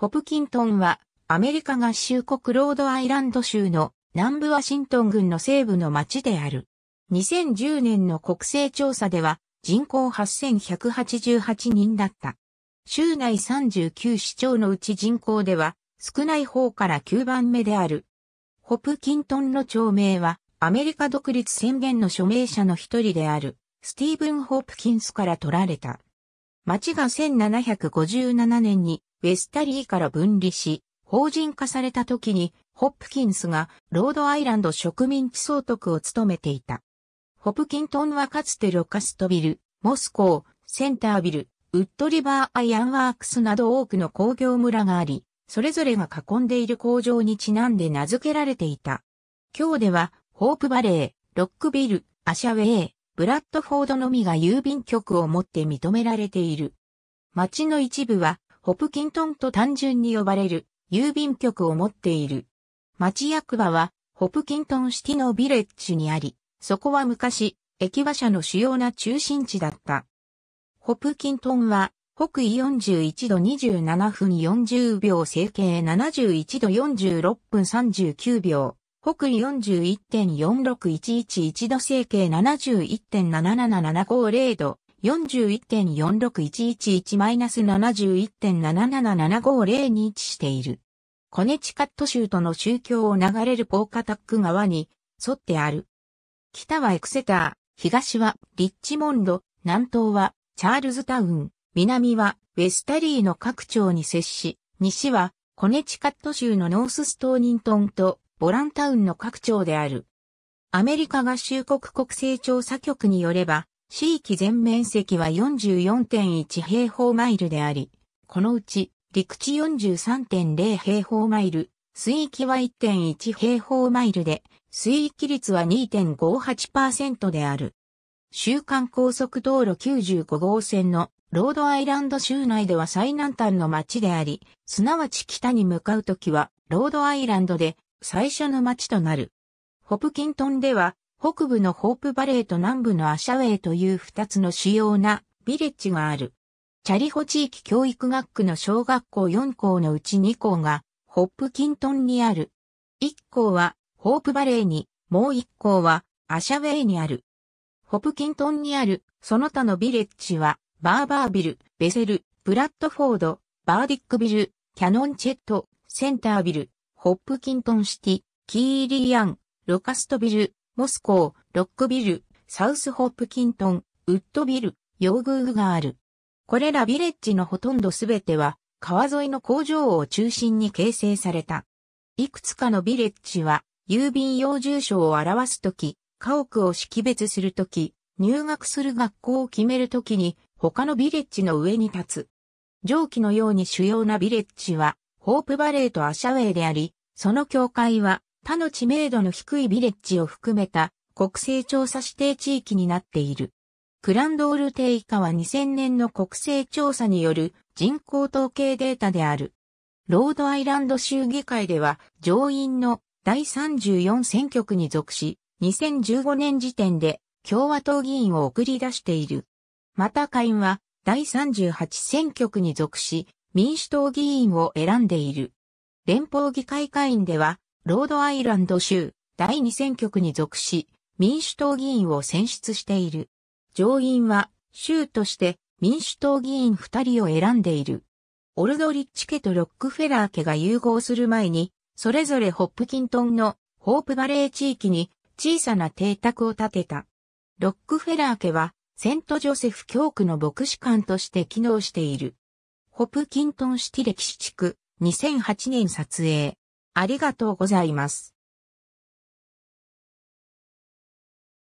ホプキントンは、アメリカ合衆国ロードアイランド州の南部ワシントン郡の西部の町である。2010年の国勢調査では人口8188人だった。州内39市町のうち人口では少ない方から9番目である。ホプキントンの町名はアメリカ独立宣言の署名者の一人であるスティーブン・ホプキンスから取られた。町が1757年にウェスタリーから分離し、法人化された時に、ホップキンスがロードアイランド植民地総督を務めていた。ホプキントンはかつてロカストビル、モスコー、センタービル、ウッドリバーアイアンワークスなど多くの工業村があり、それぞれが囲んでいる工場にちなんで名付けられていた。今日では、ホープバレー、ロックビル、アシャウェイ、ブラッドフォードのみが郵便局を持って認められている。町の一部は、ホプキントンと単純に呼ばれる郵便局を持っている。町役場は、ホプキントンシティのビレッジにあり、そこは昔、駅馬車の主要な中心地だった。ホプキントンは、北緯41度27分40秒、整形71度46分39秒、北緯41.46111度整形71.77750度41.46111-71.77750に位置している。コネチカット州との宗教を流れるポーカタック川に沿ってある。北はエクセター、東はリッチモンド、南東はチャールズタウン、南はウェスタリーの各町に接し、西はコネチカット州のノースストーニントンとボランタウンの各張である。アメリカ合衆国国勢調査局によれば、地域全面積は44.1平方マイルであり、このうち陸地43.0平方マイル、水域は1.1平方マイルで、水域率は2.58%である。週間高速道路95号線のロードアイランド州内では最南端の町であり、すなわち北に向かうときは、ロードアイランドで最初の町となる。ホプキントンでは、北部のホープバレーと南部のアシャウェイという二つの主要なビレッジがある。チャリホ地域教育学区の小学校4校のうち2校が、ホップキントンにある。1校は、ホープバレーに、もう1校は、アシャウェイにある。ホップキントンにある、その他のビレッジは、バーバービル、ベセル、ブラッドフォード、バーディックビル、キャノンチェット、センタービル、ホップキントンシティ、キーリアン、ロカストビル、モスコー、ロックビル、サウスホップキントン、ウッドビル、ヨーグーがある。これらビレッジのほとんどすべては、川沿いの工場を中心に形成された。いくつかのビレッジは、郵便用住所を表すとき、家屋を識別するとき、入学する学校を決めるときに、他のビレッジの上に立つ。上記のように主要なビレッジは、ホープバレーとアシャウェイであり、その境界は他の知名度の低いビレッジを含めた国勢調査指定地域になっている。クランドール定以下は2000年の国勢調査による人口統計データである。ロードアイランド州議会では上院の第34選挙区に属し、2015年時点で共和党議員を送り出している。また下院は第38選挙区に属し、民主党議員を選んでいる。連邦議会会員では、ロードアイランド州第2選挙区に属し、民主党議員を選出している。上院は、州として民主党議員2人を選んでいる。オルドリッチ家とロックフェラー家が融合する前に、それぞれホップキントンのホープバレー地域に小さな邸宅を建てた。ロックフェラー家は、セントジョセフ教区の牧師館として機能している。ホプキントンシティ歴史地区、2008年撮影。ありがとうございます。